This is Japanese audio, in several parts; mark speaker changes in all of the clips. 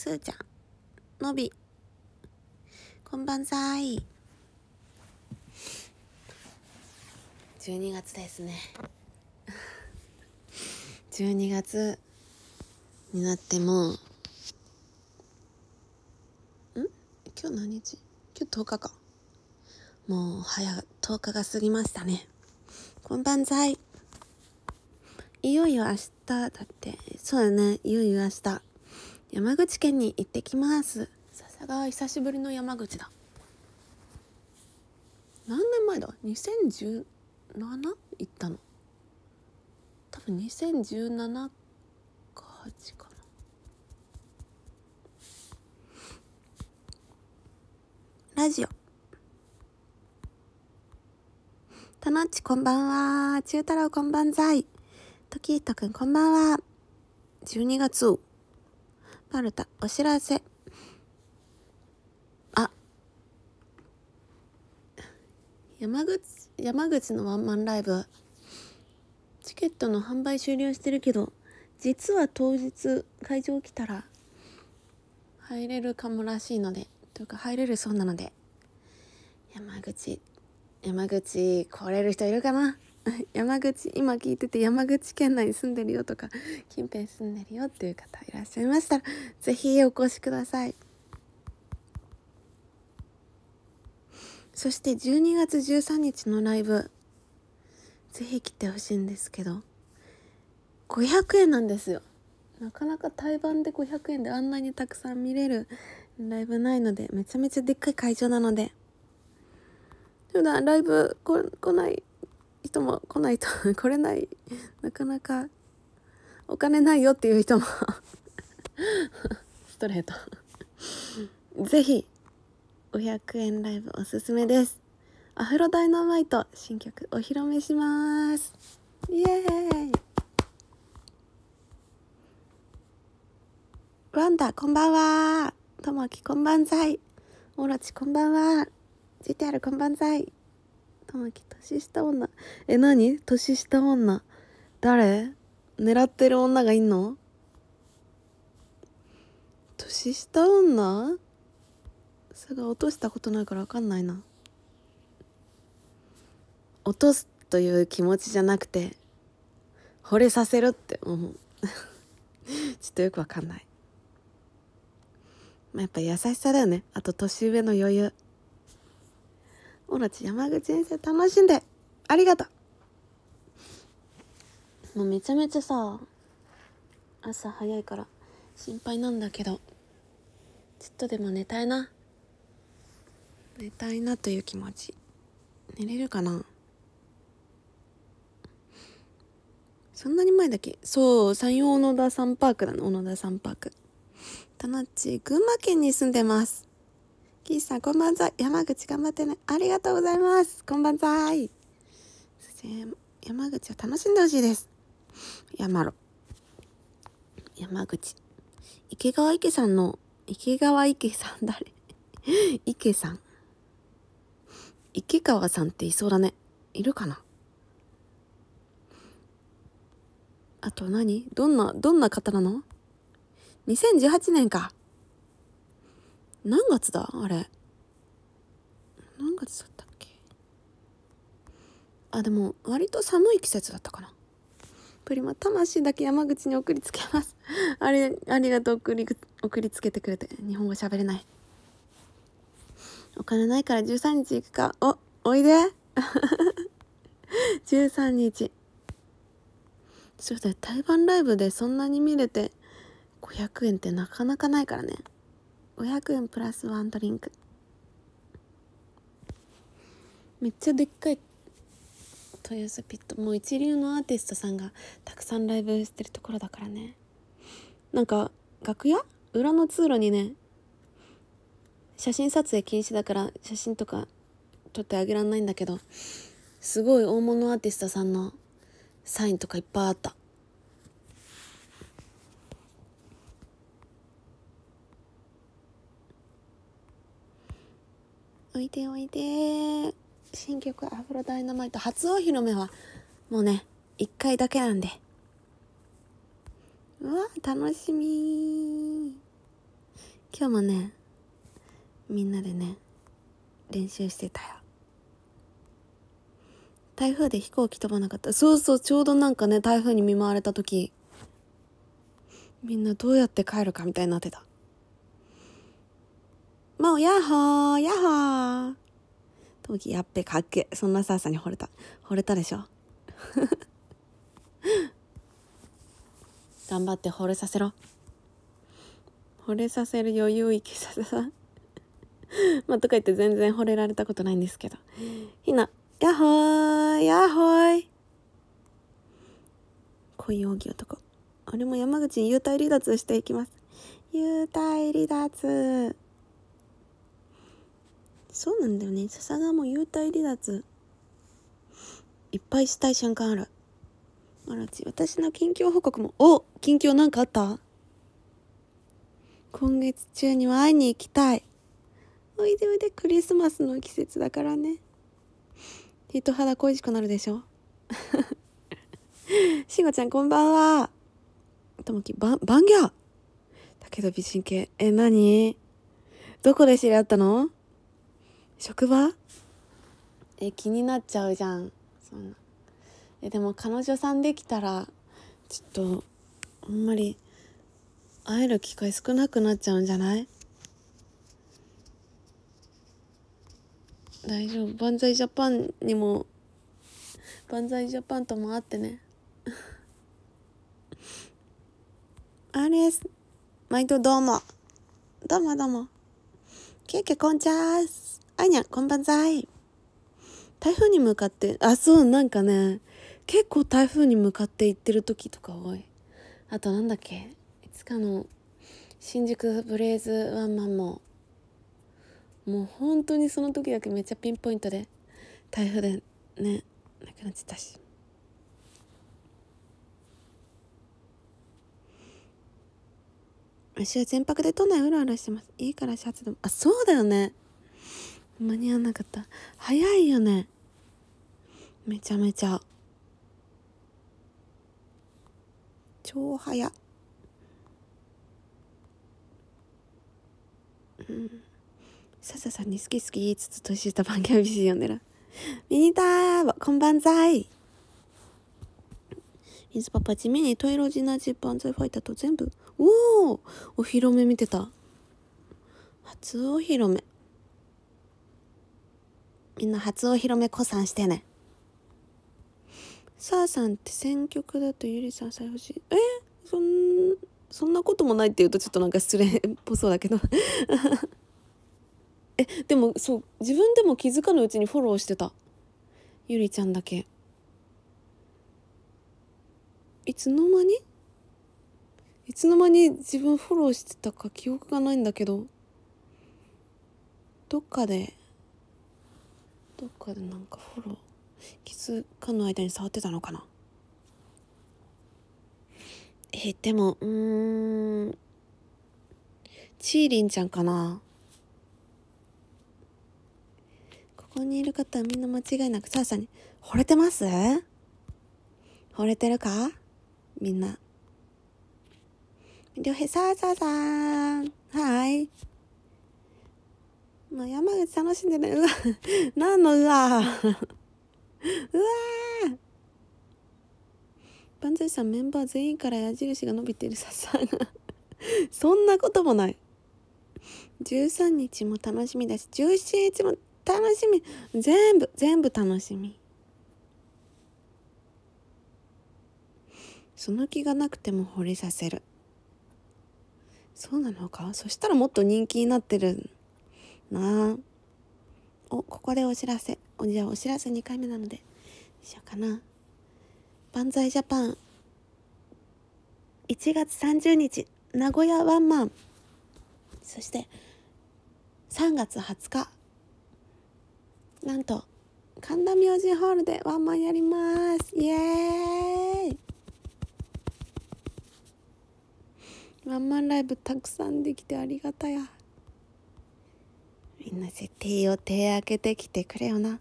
Speaker 1: すーちゃん、のび、こんばんざい。12月ですね。12 月になっても、ん今日何日今日10日か。もう早10日が過ぎましたね。こんばんざい。いよいよ明日だって、そうだね、いよいよ明日。山口県に行ってきます笹川久しぶりの山口だ何年前だ 2017? 行ったの多分2017か8かなラジオたのっちこんばんは中太郎こんばんざいときいとくんこんばんは12月パルタ、お知らせ。あ。山口、山口のワンマンライブ。チケットの販売終了してるけど、実は当日会場来たら入れるかもらしいので、というか入れるそうなので、山口、山口来れる人いるかな 山口今聞いてて山口県内に住んでるよとか近辺住んでるよっていう方いらっしゃいましたら是非お越しくださいそして12月13日のライブ是非来てほしいんですけど500円なんですよなかなか対バンで500円であんなにたくさん見れるライブないのでめちゃめちゃでっかい会場なので普段ライブ来ない人も来ないと 来れないなかなかお金ないよっていう人も ストレートぜひ500円ライブおすすめですアフロダイナマイト新曲お披露目しますイエーイワンダこんばんはともきこんばんざいオロチこんばんはジ g t ルこんばんざい玉木年下女え何年下女誰狙ってる女がいんの年下女それが落としたことないから分かんないな落とすという気持ちじゃなくて惚れさせるって思う ちょっとよく分かんない、まあ、やっぱ優しさだよねあと年上の余裕オロチ山口先生楽しんでありがとうもうめちゃめちゃさ朝早いから心配なんだけどちょっとでも寝たいな寝たいなという気持ち寝れるかなそんなに前だっけそう山陽小野田サンパークだの小野田サンパークたなっち群馬県に住んでますキーさん、こんばんは。山口頑張ってね。ありがとうございます。こんばんざい。そして山口を楽しんでほしいです。山路。山口。池川池さんの、池川池さん誰池さん。池川さんっていそうだね。いるかなあと何どんな、どんな方なの ?2018 年か。何月だあれ何月だったっけあでも割と寒い季節だったかなプリマ魂だけ山口に送りつけます あれありがとう送り送りつけてくれて日本語喋れないお金ないから13日行くかおおいで13 日そうだ台湾ライブでそんなに見れて500円ってなかなかないからね500円プラスワンドリンクめっちゃでっかい豊スピットもう一流のアーティストさんがたくさんライブしてるところだからねなんか楽屋裏の通路にね写真撮影禁止だから写真とか撮ってあげらんないんだけどすごい大物アーティストさんのサインとかいっぱいあったおいておいて新曲アフロダイナマイト初お披露目はもうね、一回だけなんで。うわ、楽しみ今日もね、みんなでね、練習してたよ。台風で飛行機飛ばなかった。そうそう、ちょうどなんかね、台風に見舞われた時、みんなどうやって帰るかみたいになってた。もうヤッホーヤッホートキやっぺかっけそんなさあさに惚れた惚れたでしょ 頑張って惚れさせろ惚れさせる余裕いけさせさ まあとか言って全然惚れられたことないんですけどひなヤッホーヤッホー恋奥義男れも山口に幽体離脱していきます幽体離脱そうなんだよね笹川も幽体離脱いっぱいしたい瞬間あるあらち私の近況報告もお近況なんかあった今月中には会いに行きたいおいでおいでクリスマスの季節だからね人肌恋しくなるでしょしんごちゃんこんばんはともきばんばんぎゃだけど美人系え何どこで知り合ったの職場え気になっちゃうじゃんそんなえでも彼女さんできたらちょっとあんまり会える機会少なくなっちゃうんじゃない大丈夫バンザイジャパンにもバンザイジャパンとも会ってね あれす毎度どうもどうもどうもケーキこんちゃーすあにゃ、こんばんざい。台風に向かって、あ、そう、なんかね、結構台風に向かって行ってる時とか多い。あとなんだっけ、いつかの、新宿ブレイズワンマンも、もう本当にその時だけめっちゃピンポイントで、台風でね、なくなってたし。私は全泊で都内うろうろしてます。いいからシャツでも。あ、そうだよね。間に合わなかった早いよねめちゃめちゃ超早うんささんに好き好き言いつつ年下番組 BC 呼んでらミニターこんばんざいイズパパ地味にトイロジナジパンザイファイターと全部おおお披露目見てた初お披露目みんな初お披露目子さんしてね。さあさんって選曲だとゆりさん最欲しい。えそん、そんなこともないって言うとちょっとなんか失礼っぽそうだけど え、でもそう、自分でも気づかぬうちにフォローしてた。ゆりちゃんだけ。いつの間にいつの間に自分フォローしてたか記憶がないんだけど。どっかでどっかでなんかフォロー気づかぬ間に触ってたのかなえー、でもうんちーりんちゃんかなここにいる方はみんな間違いなくさあさあに惚れてます惚れてるかみんなりょうへさあさあさあはいもう山口楽しんでる。うわ、何のうわ うわバンザイさんメンバー全員から矢印が伸びてるささが。そんなこともない。13日も楽しみだし、17日も楽しみ。全部、全部楽しみ。その気がなくても惚れさせる。そうなのかそしたらもっと人気になってる。なおここでお知らせおじゃお知らせ2回目なのでしようかな万歳ジャパン1月30日名古屋ワンマンそして3月20日なんと神田明神ホールでワンマンやりますイエーイワンマンライブたくさんできてありがたや。みんなを手を定開けてきてくれよな。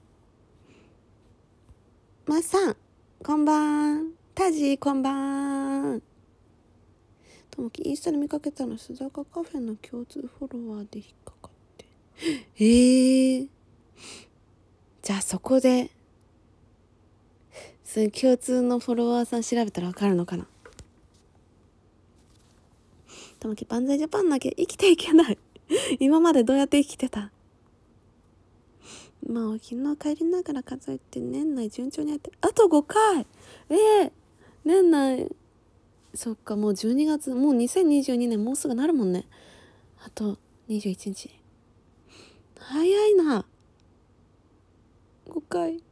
Speaker 1: まっさん、こんばん。タジ、こんばん。ともき、インスタで見かけたの、須坂カフェの共通フォロワーで引っかかって。ええー、じゃあそこで、そう共通のフォロワーさん調べたらわかるのかな。ともき、万歳ジャパンなきゃ生きていけない。今までどうやって生きてたまあ昨日帰りながら数えて年内順調にやってあと5回ええー、年内そっかもう12月もう2022年もうすぐなるもんねあと21日早いな5回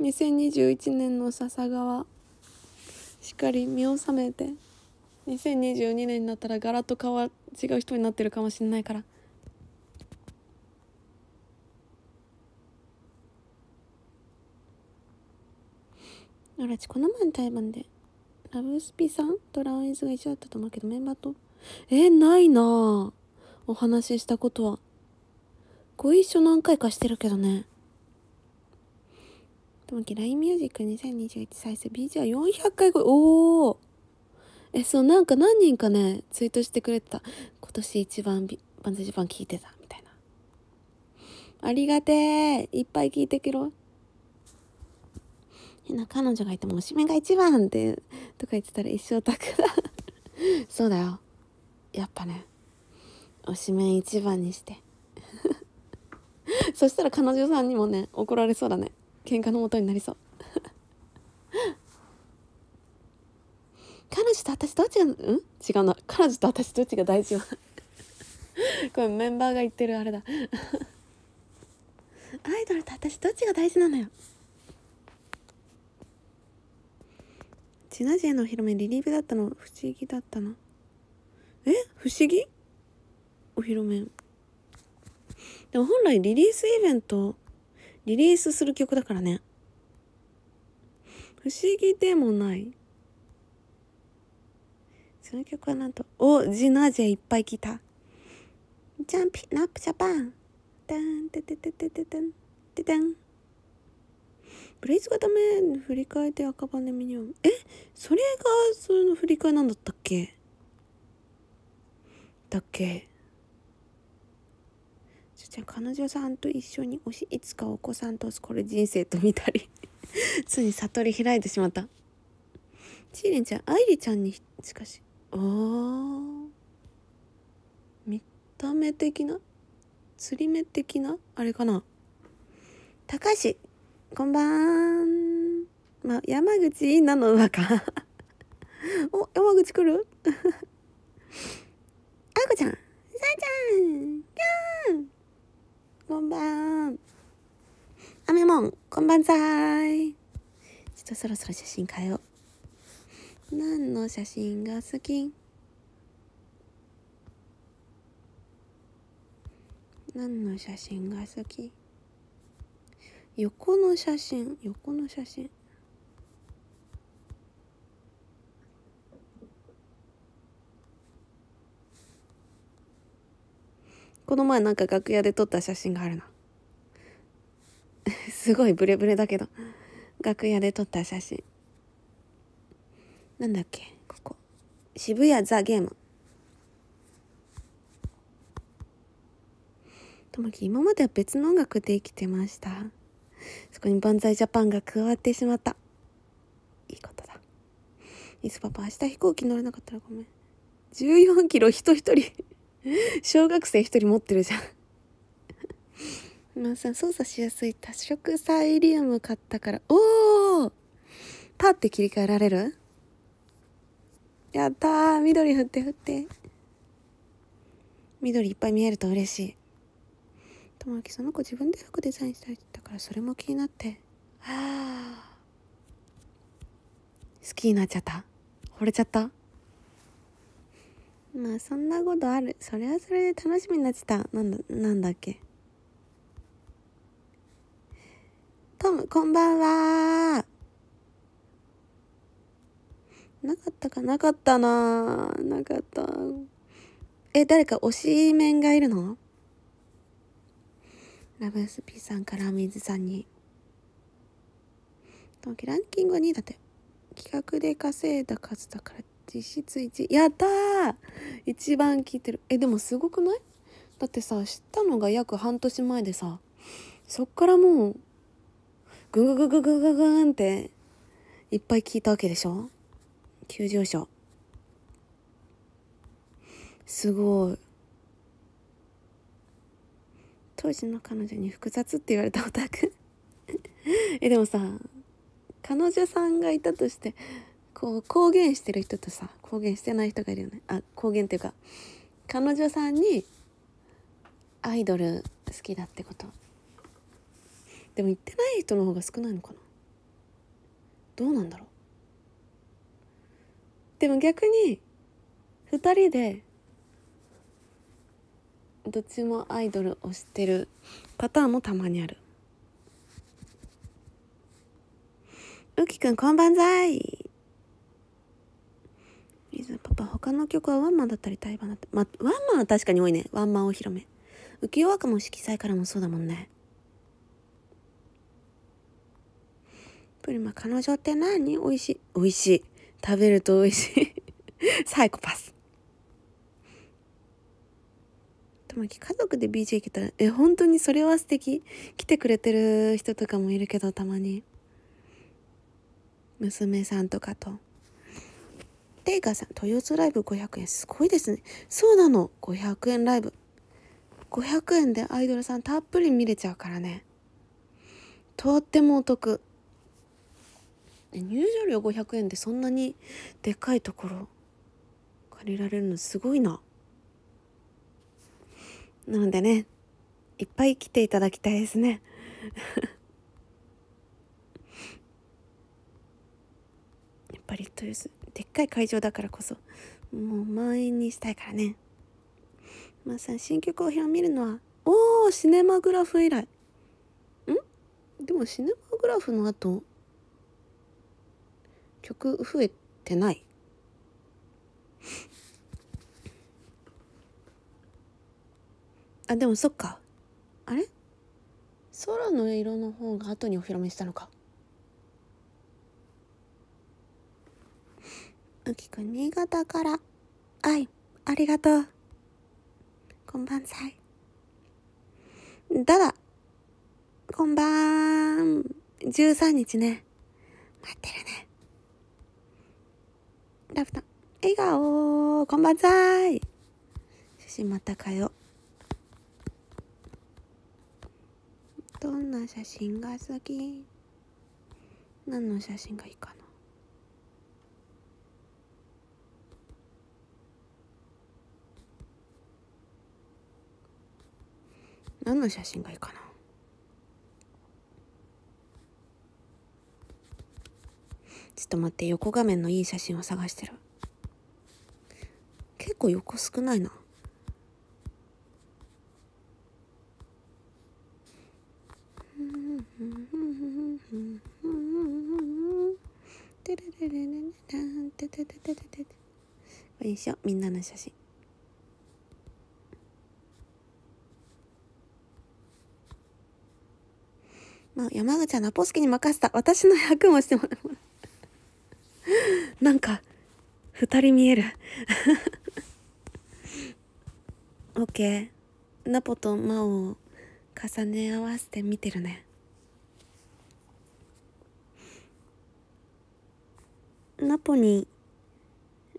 Speaker 1: 2021年の笹川しっかり見納めて2022年になったらガラッと顔は違う人になってるかもしれないからあらちこの前の対バンでラブスピさんとラウンイズが一緒だったと思うけどメンバーとえないなお話ししたことはご一緒何回かしてるけどねともき LINE ミュージック2021再生 BG は400回超えおおえそうなんか何人かねツイートしてくれてた今年一番万歳ジャパン聞いてたみたいなありがてえいっぱい聞いてくろ変な彼女がいてもおしめが一番ってとか言ってたら一生タクだそうだよやっぱねおしめ一番にして そしたら彼女さんにもね怒られそうだね喧嘩の元になりそう彼女と私どっちがうん違うな彼女と私どっちが大事よ これメンバーが言ってるあれだ アイドルと私どっちが大事なのよチナジェの広めリリーフだったの不思議だったのえ不思議お披露目でも本来リリースイベントリリースする曲だからね不思議でもないその曲はなんとおジナジェいっぱい来たジャンピナップジャパンダンテテテテテテテテンブレイズがダメ振り替えて赤羽ミニオンえそれがそれの振り替えなんだったっけだっけじゃあ彼女さんと一緒におしいつかお子さんとこれ人生と見たり ついに悟り開いてしまったちーんちゃん愛梨ちゃんにしかしあ見た目的な釣り目的なあれかな高橋こんばん。まあ、山口なの馬か。お、山口来る あこちゃん。さえちゃん。にゃーん。こんばん。あめもん、こんばんざい。ちょっとそろそろ写真変えよう。何の写真が好き何の写真が好き横の写真横の写真この前なんか楽屋で撮った写真があるな すごいブレブレだけど楽屋で撮った写真なんだっけここ渋谷ザ・ゲームともき今までは別の音楽で生きてましたそこに万歳ジャパンが加わってしまった。いいことだ。いつパパ、明日飛行機乗れなかったらごめん。14キロ人一人小学生一人持ってるじゃんまあさ、操作しやすい多色サイリウム買ったから、おーパって切り替えられるやったー緑振って振って。緑いっぱい見えると嬉しい。智之その子自分で服デザインしたいって言ったからそれも気になってああ好きになっちゃった惚れちゃったまあそんなことあるそれはそれで楽しみになってたなんだなんだっけトムこんばんはなかったかなかったななかったえ誰か推し面がいるのラブスピさんから水さんに。ランキングは2位だって。企画で稼いだ数だから実質1。やったー一番聞いてる。え、でもすごくないだってさ、知ったのが約半年前でさ、そっからもう、ぐぐぐぐぐぐぐんって、いっぱい聞いたわけでしょ急上昇。すごい。当時の彼女に複雑って言われたオタク えでもさ彼女さんがいたとしてこう公言してる人とさ公言してない人がいるよねあ公言っていうか彼女さんにアイドル好きだってことでも言ってない人の方が少ないのかなどうなんだろうでも逆に2人でどっちもアイドルをってるパターンもたまにあるうきくんこんばんざいパパ他の曲はワンマンだったりイバーだったり、まあ、ワンマンは確かに多いねワンマンお披露目浮世和歌も色彩からもそうだもんねプリマ彼女って何おいしいおいしい食べるとおいしい サイコパスまあ、家族で BJ 行けたら、え、本当にそれは素敵。来てくれてる人とかもいるけど、たまに。娘さんとかと。テイカーさん、豊洲ライブ500円。すごいですね。そうなの。500円ライブ。500円でアイドルさんたっぷり見れちゃうからね。とってもお得。入場料500円でそんなにでかいところ借りられるのすごいな。なのでね、いっぱい来ていただきたいですね。やっぱりとりあえず、でっかい会場だからこそもう満員にしたいからねまあさ新曲を見るのはおおシネマグラフ以来んでもシネマグラフの後曲増えてないあ、でもそっか。あれ空の色の方が後にお披露目したのか。うきくん、新潟から。はい、ありがとう。こんばんさい。ただ。こんばん。13日ね。待ってるね。ラフタン、笑顔こんばんさい。写真またかよ。どんな写真が好き何の写真がいいかな何の写真がいいかなちょっと待って横画面のいい写真を探してる結構横少ないなしみんなの写真まあ山口はナポスキに任せた私の役もしてもらう なんか2人見える OK ナポとマオを重ね合わせて見てるねナポに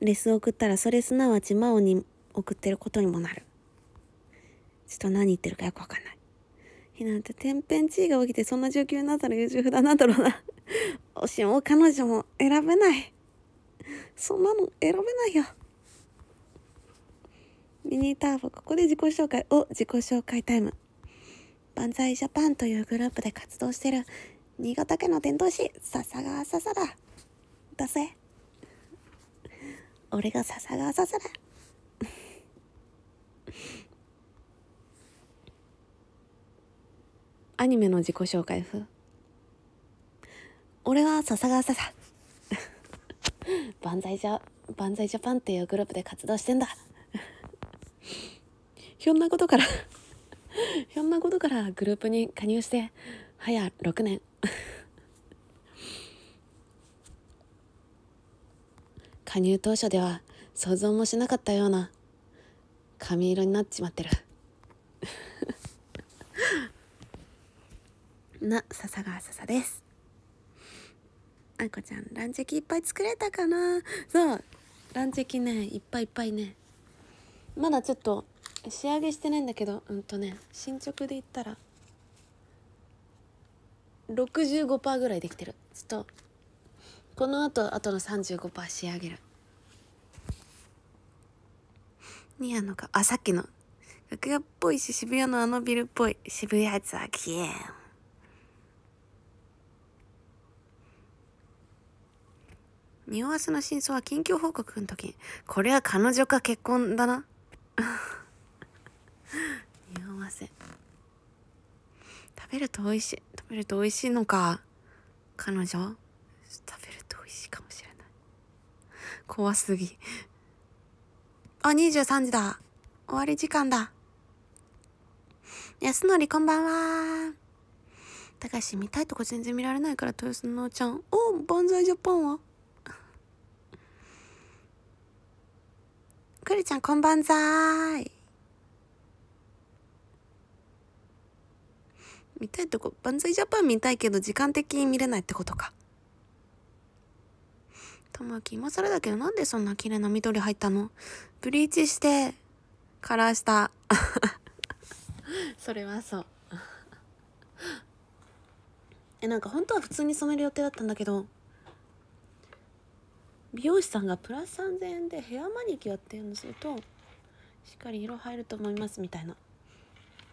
Speaker 1: レスを送ったらそれすなわち魔王に送ってることにもなるちょっと何言ってるかよくわかんないひなって天変地異が起きてそんな状況になったら優柔不断なんだろうな推しも彼女も選べないそんなの選べないよミニターボここで自己紹介を自己紹介タイム万歳ジャパンというグループで活動してる新潟県の伝道師笹川笹だだせ俺が笹川ささアニメの自己紹介風俺は笹川ささ万歳ジャジャパンっていうグループで活動してんだひょんなことからひょんなことからグループに加入して早6年加入当初では想像もしなかったような髪色になっちまってる な笹川笹ですあこちゃんランチェキいっぱい作れたかなそうランチェキねいっぱいいっぱいねまだちょっと仕上げしてないんだけどうんとね進捗で言ったら65%ぐらいできてるちょっとこのあとあとの35%仕上げるニアのかあさっきの楽屋っぽいし渋谷のあのビルっぽい渋谷ザキエン匂わせの真相は近況報告の時これは彼女か結婚だな 匂わせ食べると美味しい食べると美味しいのか彼女食べしいかもしれない怖すぎあ23時だ終わり時間だ安典こんばんはたかし見たいとこ全然見られないから豊洲のおちゃんおバンザイジャパンはくるちゃんこんばんざい見たいとこバンザイジャパン見たいけど時間的に見れないってことかたまき、今更だけどなんでそんな綺麗な緑入ったのブリーチして、カラーした。それはそう。え、なんか本当は普通に染める予定だったんだけど、美容師さんがプラス3000円でヘアマニキュアっていうのすると、しっかり色入ると思いますみたいな。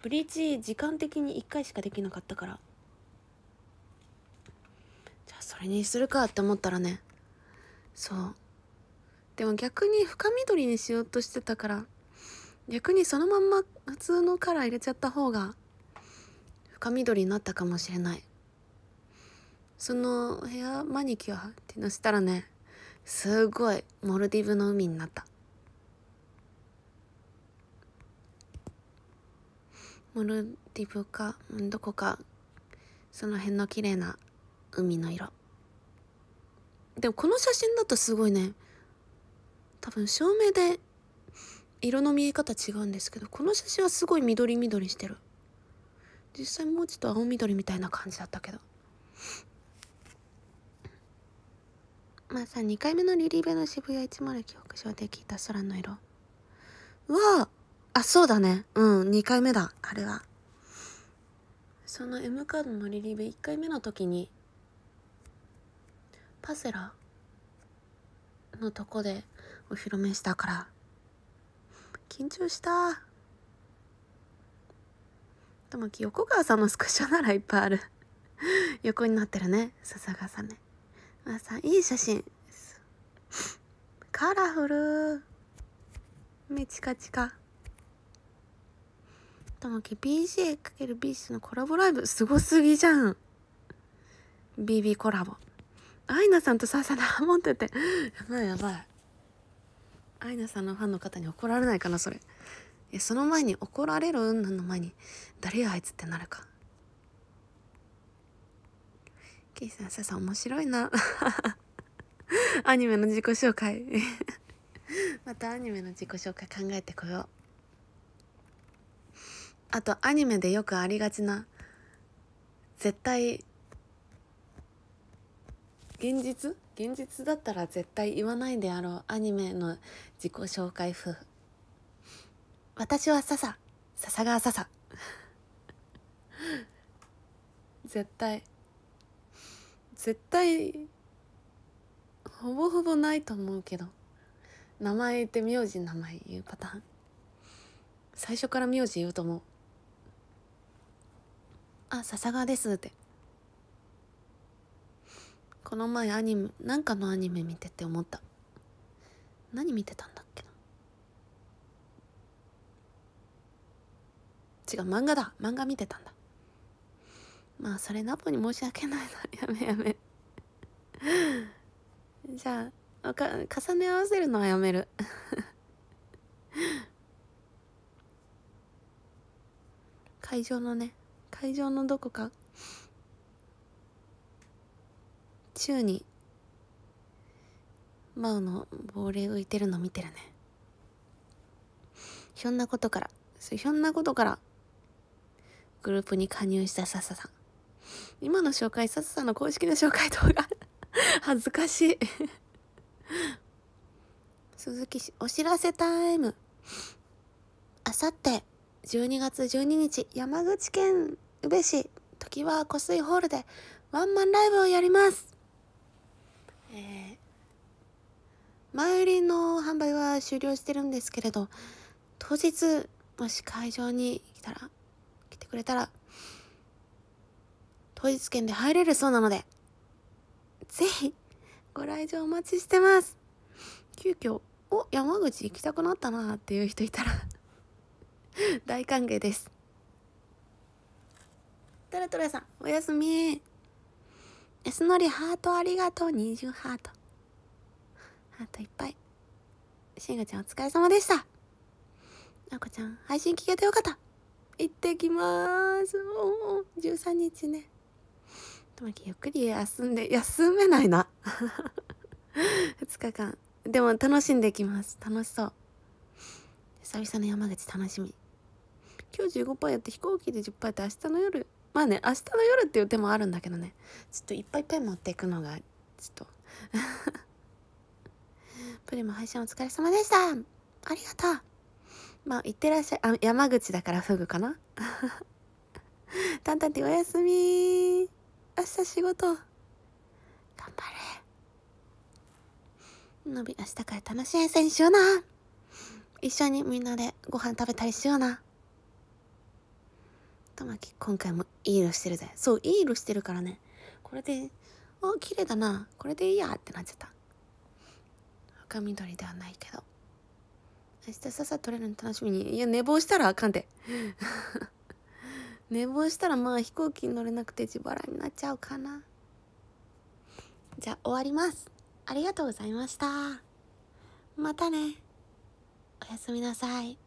Speaker 1: ブリーチ時間的に1回しかできなかったから。じゃあそれにするかって思ったらね、そうでも逆に深緑にしようとしてたから逆にそのまんま普通のカラー入れちゃった方が深緑になったかもしれないそのヘアマニキュアっていうのしたらねすごいモルディブの海になったモルディブかどこかその辺の綺麗な海の色でもこの写真だとすごいね多分照明で色の見え方違うんですけどこの写真はすごい緑緑してる実際もうちょっと青緑みたいな感じだったけどまあさ2回目のリリーベの渋谷109屋上で聞いた空の色はあそうだねうん2回目だあれはその M カードのリリーベ1回目の時にパセラのとこでお披露目したから緊張したでも横川さんのスクショならいっぱいある 横になってるね笹川さんねあさいい写真カラフル目チカチカ玉木 BGA×BC のコラボライブすごすぎじゃん BB コラボアイナさんとサ田ハモっててやばいやばいアイナさんのファンの方に怒られないかなそれえその前に怒られる女んの前に誰やあいつってなるかケイさん笹面白いな アニメの自己紹介 またアニメの自己紹介考えてこようあとアニメでよくありがちな絶対現実現実だったら絶対言わないであろうアニメの自己紹介風私は笹笹川笹絶対絶対ほぼほぼないと思うけど名前言って名字名前言うパターン最初から名字言うと思うあ笹川ですってこの前アニメなんかのアニメ見てて思った何見てたんだっけな違う漫画だ漫画見てたんだまあそれナポに申し訳ないな やめやめ じゃあか重ね合わせるのはやめる 会場のね会場のどこか宙に真央の亡霊浮いてるの見てるねひょんなことからひょんなことからグループに加入した笹さん今の紹介笹さんの公式の紹介動画 恥ずかしい 鈴木氏お知らせタイムあさって12月12日山口県宇部市常盤湖水ホールでワンマンライブをやりますえー、前売りの販売は終了してるんですけれど当日もし会場に来たら来てくれたら当日券で入れるそうなのでぜひご来場お待ちしてます急遽お山口行きたくなったなっていう人いたら 大歓迎ですトラトラさんおやすみえすのりハートありがとう20ハートハートいっぱいシンガちゃんお疲れ様でしたあこちゃん配信聞けてよかった行ってきますもう13日ねとまきゆっくり休んで休めないな2 日間でも楽しんできます楽しそう久々の山口楽しみ今日15%やって飛行機で10%やって明日の夜まあね、明日の夜っていう手もあるんだけどね、ちょっといっぱいペン持っていくのが、ちょっと プリム配信お疲れ様でしたありがとうまあ、いってらっしゃい。あ、山口だからフグかな タンタンティおやすみ明日仕事。頑張れ。のび、明日から楽しい遠征にしような。一緒にみんなでご飯食べたりしような。たまき今回もいい色してるぜそういい色してるからねこれであ綺麗だなこれでいいやってなっちゃった赤緑ではないけど明日ささ取れるの楽しみにいや寝坊したらあかんで 寝坊したらまあ飛行機に乗れなくて自腹になっちゃうかなじゃあ終わりますありがとうございましたまたねおやすみなさい